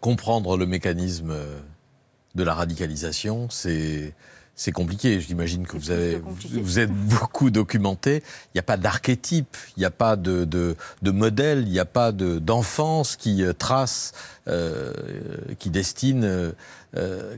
comprendre le mécanisme euh, de la radicalisation, c'est c'est compliqué. J'imagine que vous, êtes beaucoup documenté. Il n'y a pas d'archétype, il n'y a pas de, de, modèle, il n'y a pas d'enfance qui euh, trace, euh, qui destine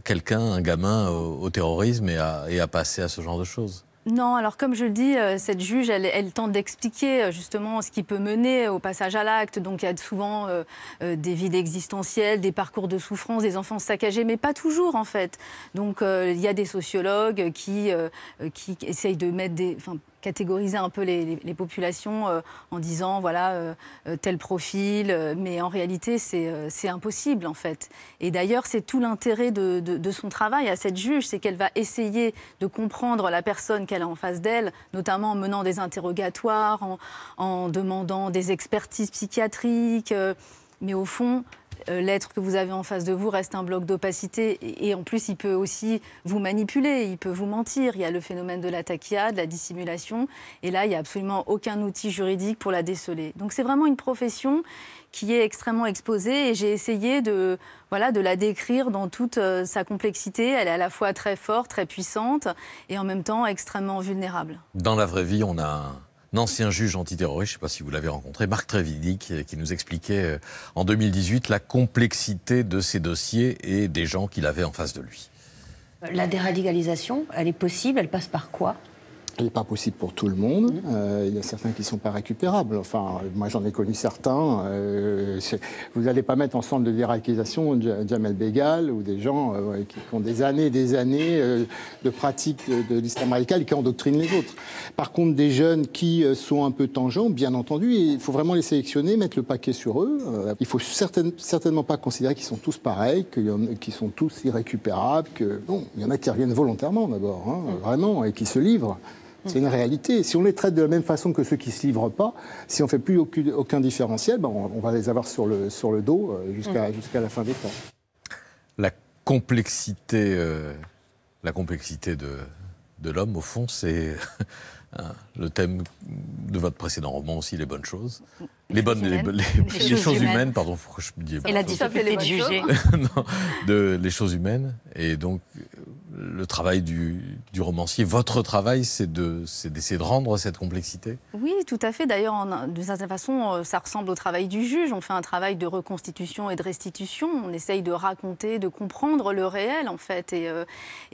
quelqu'un, un gamin, au, terrorisme et à passer à ce genre de choses. Non, alors comme je le dis, euh, cette juge, elle, tente d'expliquer euh, justement ce qui peut mener au passage à l'acte. Donc il y a souvent euh, des vides existentielles, des parcours de souffrance, des enfants saccagés, mais pas toujours en fait. Donc il y a des sociologues qui, qui essayent de mettre des, catégoriser un peu les, populations euh, en disant voilà euh, euh, tel profil, mais en réalité c'est impossible en fait. Et d'ailleurs c'est tout l'intérêt de, son travail à cette juge, c'est qu'elle va essayer de comprendre la personne qu'elle a en face d'elle, notamment en menant des interrogatoires, en demandant des expertises psychiatriques, mais au fond euh, l'être que vous avez en face de vous reste un bloc d'opacité et, en plus il peut aussi vous manipuler, il peut vous mentir. Il y a le phénomène de la taquia de la dissimulation et là il n'y a absolument aucun outil juridique pour la déceler. Donc c'est vraiment une profession qui est extrêmement exposée et j'ai essayé de, voilà, de la décrire dans toute euh, sa complexité. Elle est à la fois très forte, très puissante et en même temps extrêmement vulnérable. Dans la vraie vie, on a ancien juge antiterroriste, je ne sais pas si vous l'avez rencontré, Marc Trévidy, qui, qui, nous expliquait euh, en 2018 la complexité de ces dossiers et des gens qu'il avait en face de lui. La déradicalisation, elle est possible, elle passe par quoi – Ce n'est pas possible pour tout le monde. Mmh. Euh, il y a certains qui ne sont pas récupérables. Enfin, euh, moi j'en ai connu certains. Euh, vous n'allez pas mettre ensemble de déracisation Jamel Bégal ou des gens qui, ont des années et des années de pratique de, de l'islam radical et qui endoctrinent les autres. Par contre, des jeunes qui sont un peu tangents, bien entendu, il faut vraiment les sélectionner, mettre le paquet sur eux. il ne faut certainement pas considérer qu'ils sont tous pareils, qu'ils sont tous irrécupérables. Que... il y en a qui reviennent volontairement d'abord, hein, mmh. vraiment, et qui se livrent. C'est une réalité. Si on les traite de la même façon que ceux qui ne se livrent pas, si on ne fait plus aucun, aucun différentiel, ben, on, va les avoir sur le, sur le dos euh, jusqu'à mm. jusqu'à la fin des temps. La complexité, euh, la complexité de, de l'homme, au fond, c'est hein, le thème de votre précédent roman aussi, Les bonnes choses. Les, bonnes, les, les, choses, choses humaines, humaines pardon. Je dit et la difficulté de juger. non, de, les choses humaines. Et donc, le travail du, romancier, votre travail, c'est d'essayer de, rendre cette complexité Oui, tout à fait. D'ailleurs, d'une certaine façon, euh, ça ressemble au travail du juge. On fait un travail de reconstitution et de restitution. On essaye de raconter, de comprendre le réel, en fait. Et, euh,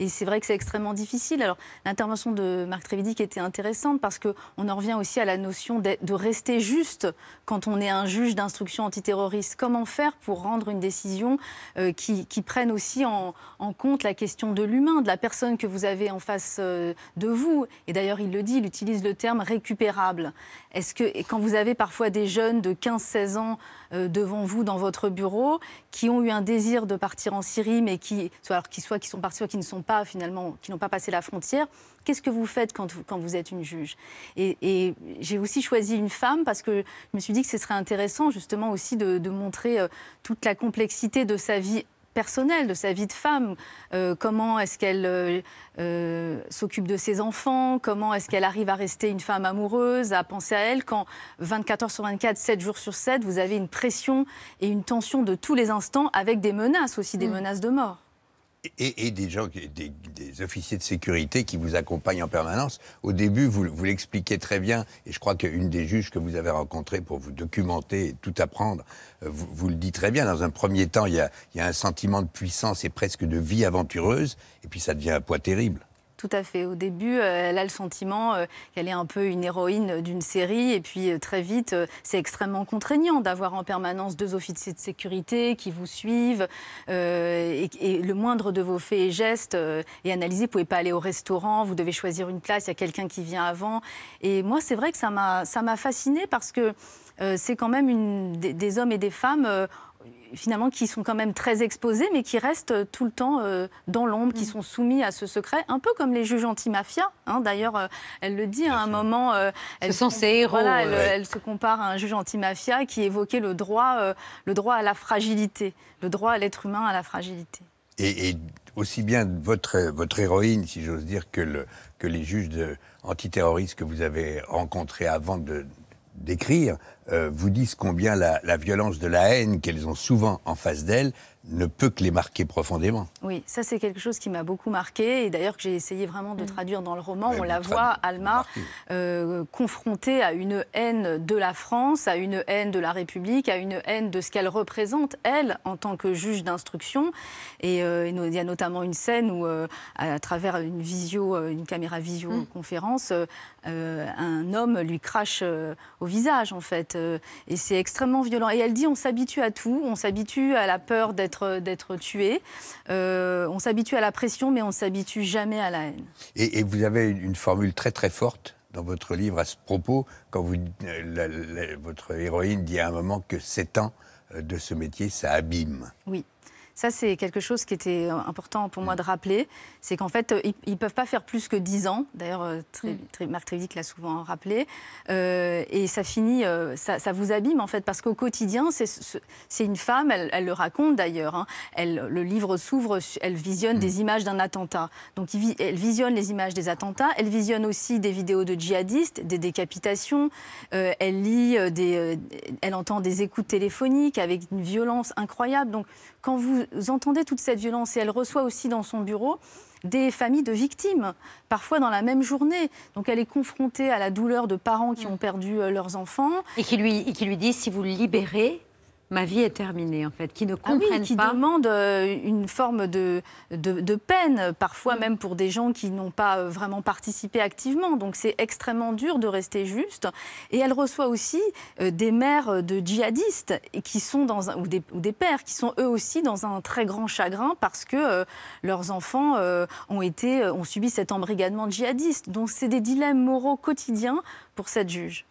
c'est vrai que c'est extrêmement difficile. Alors, l'intervention de Marc Trévidic était intéressante parce qu'on en revient aussi à la notion de, rester juste quand on est un juge d'instruction antiterroriste. Comment faire pour rendre une décision euh, qui, prenne aussi en compte la question de l'humain de la personne que vous avez en face euh, de vous. Et d'ailleurs, il le dit, il utilise le terme récupérable. Est-ce que, quand vous avez parfois des jeunes de 15-16 ans euh, devant vous dans votre bureau qui ont eu un désir de partir en Syrie, mais qui, soit, alors, qu'ils soient qui sont partis, ou qui ne sont pas finalement, qui n'ont pas passé la frontière, qu'est-ce que vous faites quand, quand vous êtes une juge Et, j'ai aussi choisi une femme parce que je me suis dit que ce serait intéressant justement aussi de, montrer euh, toute la complexité de sa vie personnel, de sa vie de femme. Euh, comment est-ce qu'elle euh, euh, s'occupe de ses enfants Comment est-ce qu'elle arrive à rester une femme amoureuse, à penser à elle quand 24 heures sur 24, 7 jours sur 7, vous avez une pression et une tension de tous les instants avec des menaces aussi, des mm. menaces de mort et, des gens, des, des, officiers de sécurité qui vous accompagnent en permanence. Au début, vous, l'expliquez très bien, et je crois qu'une des juges que vous avez rencontrées pour vous documenter et tout apprendre, euh, vous, le dit très bien. Dans un premier temps, il y, a, il y a un sentiment de puissance et presque de vie aventureuse, et puis ça devient un poids terrible. Tout à fait. Au début, euh, elle a le sentiment euh, qu'elle est un peu une héroïne d'une série. Et puis euh, très vite, c'est extrêmement contraignant d'avoir en permanence deux officiers de sécurité qui vous suivent. et, le moindre de vos faits et gestes est analysé. Vous ne pouvez pas aller au restaurant, vous devez choisir une place, il y a quelqu'un qui vient avant. Et moi, c'est vrai que ça m'a fasciné parce que c'est quand même une, des, hommes et des femmes finalement qui sont quand même très exposés, mais qui restent euh, tout le temps euh, dans l'ombre, qui mm. sont soumis à ce secret, un peu comme les juges anti-mafia. Hein. D'ailleurs, euh, elle le dit hein, à un moment. ce sont ses héros. elle, se compare à un juge anti-mafia qui évoquait le droit, le droit à la fragilité, le droit à l'être humain à la fragilité. Et, aussi bien votre, votre héroïne, si j'ose dire, que, le, que les juges antiterroristes que vous avez rencontrés avant de d'écrire euh, vous disent combien la, violence de la haine qu'elles ont souvent en face d'elles ne peut que les marquer profondément. Oui, ça c'est quelque chose qui m'a beaucoup marqué et d'ailleurs que j'ai essayé vraiment de mm. traduire dans le roman. on la voit, Alma, euh, confrontée à une haine de la France, à une haine de la République, à une haine de ce qu'elle représente, elle, en tant que juge d'instruction. Et euh, il y a notamment une scène où, à travers une caméra visioconférence, mm. un homme lui crache au visage, en fait, euh, et c'est extrêmement violent. Et elle dit on s'habitue à tout, on s'habitue à la peur d'être d'être tué, euh, on s'habitue à la pression, mais on s'habitue jamais à la haine. Et, vous avez une, formule très très forte dans votre livre à ce propos, quand euh, votre héroïne dit à un moment que 7 ans de ce métier, ça abîme. Oui. Ça, c'est quelque chose qui était euh, important pour moi mm. de rappeler. C'est qu'en fait, euh, ils ne peuvent pas faire plus que 10 ans. D'ailleurs, euh, mm. Marc Trévic l'a souvent rappelé. et ça finit, ça, vous abîme, en fait, parce qu'au quotidien, c'est une femme, elle, le raconte d'ailleurs. Hein. elle, le livre s'ouvre, elle visionne mm. des images d'un attentat. Donc, elle visionne les images des attentats. Elle visionne aussi des vidéos de djihadistes, des décapitations. elle lit, elle entend des écoutes téléphoniques avec une violence incroyable. Donc, quand vous entendez toute cette violence, et elle reçoit aussi dans son bureau des familles de victimes, parfois dans la même journée. Donc elle est confrontée à la douleur de parents qui mm. ont perdu euh, leurs enfants. Et qui lui, disent, si vous libérez, ma vie est terminée, en fait, qui ne comprennent ah oui, qui pas. Euh, une forme de, de, peine, parfois mm. même pour des gens qui n'ont pas euh, vraiment participé activement. Donc c'est extrêmement dur de rester juste. Et elle reçoit aussi euh, des mères de djihadistes qui sont dans ou, des, pères qui sont eux aussi dans un très grand chagrin parce que leurs enfants ont, été, ont subi cet embrigadement djihadiste. Donc c'est des dilemmes moraux quotidiens pour cette juge.